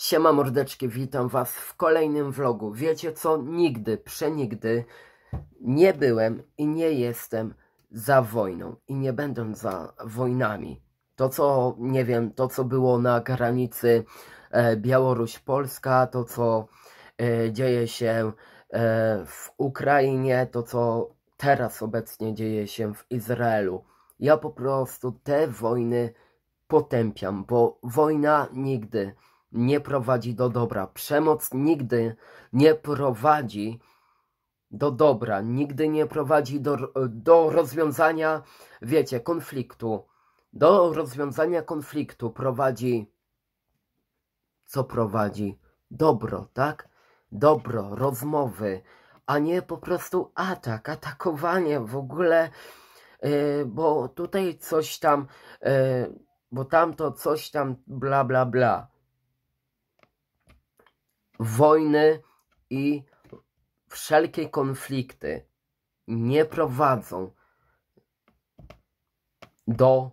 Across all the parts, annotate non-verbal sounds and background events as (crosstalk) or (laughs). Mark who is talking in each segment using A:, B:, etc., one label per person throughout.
A: Siema mordeczki, witam was w kolejnym vlogu. Wiecie co? Nigdy, przenigdy nie byłem i nie jestem za wojną i nie będę za wojnami. To co, nie wiem, to co było na granicy e, Białoruś-Polska, to co e, dzieje się e, w Ukrainie, to co teraz obecnie dzieje się w Izraelu. Ja po prostu te wojny potępiam, bo wojna nigdy nie prowadzi do dobra. Przemoc nigdy nie prowadzi do dobra, nigdy nie prowadzi do, do rozwiązania, wiecie, konfliktu. Do rozwiązania konfliktu prowadzi, co prowadzi? Dobro, tak? Dobro, rozmowy, a nie po prostu atak, atakowanie w ogóle, yy, bo tutaj coś tam, yy, bo tamto coś tam, bla, bla, bla wojny i wszelkie konflikty nie prowadzą do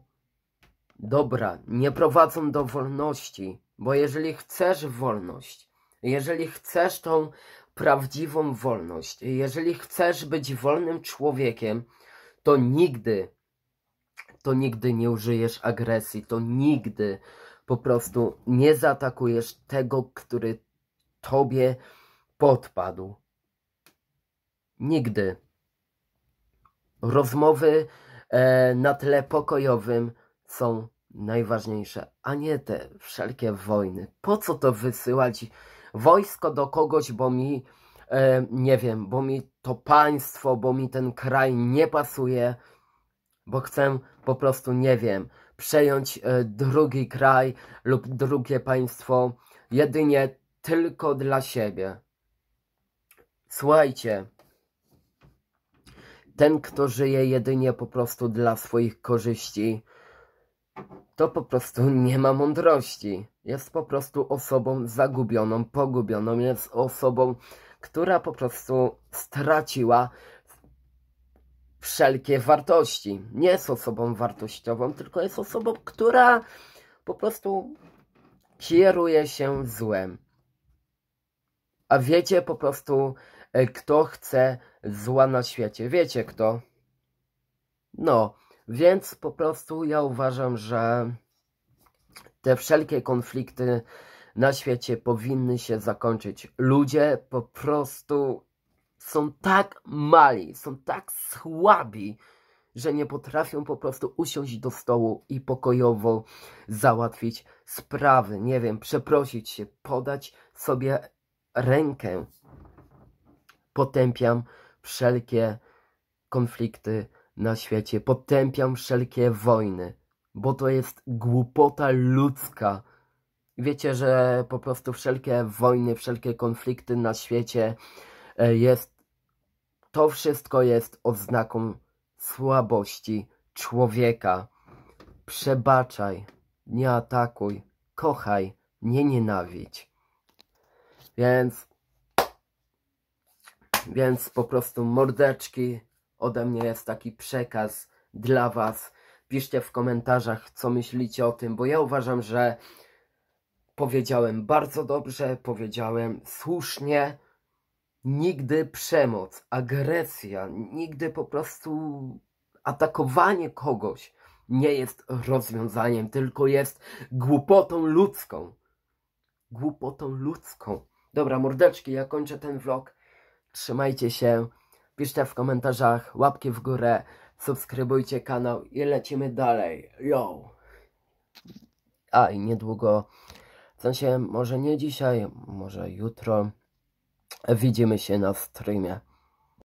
A: dobra, nie prowadzą do wolności, bo jeżeli chcesz wolność, jeżeli chcesz tą prawdziwą wolność, jeżeli chcesz być wolnym człowiekiem, to nigdy, to nigdy nie użyjesz agresji, to nigdy po prostu nie zaatakujesz tego, który tobie podpadł. Nigdy. Rozmowy e, na tle pokojowym są najważniejsze, a nie te wszelkie wojny. Po co to wysyłać wojsko do kogoś, bo mi e, nie wiem, bo mi to państwo, bo mi ten kraj nie pasuje, bo chcę po prostu, nie wiem, przejąć e, drugi kraj lub drugie państwo jedynie tylko dla siebie. Słuchajcie, ten, kto żyje jedynie po prostu dla swoich korzyści, to po prostu (laughs) nie ma mądrości. Jest po prostu osobą zagubioną, pogubioną, jest osobą, która po prostu straciła wszelkie wartości. Nie jest osobą wartościową, tylko jest osobą, która po prostu kieruje się złem. A wiecie po prostu, e, kto chce zła na świecie. Wiecie kto. No, więc po prostu ja uważam, że te wszelkie konflikty na świecie powinny się zakończyć. Ludzie po prostu są tak mali, są tak słabi, że nie potrafią po prostu usiąść do stołu i pokojowo załatwić sprawy. Nie wiem, przeprosić się, podać sobie rękę. Potępiam wszelkie konflikty na świecie, potępiam wszelkie wojny, bo to jest głupota ludzka. Wiecie, że po prostu wszelkie wojny, wszelkie konflikty na świecie e, jest to wszystko jest oznaką słabości człowieka. Przebaczaj, nie atakuj, kochaj, nie nienawidź. Więc, więc po prostu mordeczki, ode mnie jest taki przekaz dla Was. Piszcie w komentarzach, co myślicie o tym, bo ja uważam, że powiedziałem bardzo dobrze, powiedziałem słusznie. Nigdy przemoc, agresja, nigdy po prostu atakowanie kogoś nie jest rozwiązaniem, tylko jest głupotą ludzką. Głupotą ludzką. Dobra, mordeczki, ja kończę ten vlog. Trzymajcie się, piszcie w komentarzach, łapki w górę, subskrybujcie kanał i lecimy dalej. Yo! A, i niedługo, w sensie może nie dzisiaj, może jutro, widzimy się na streamie.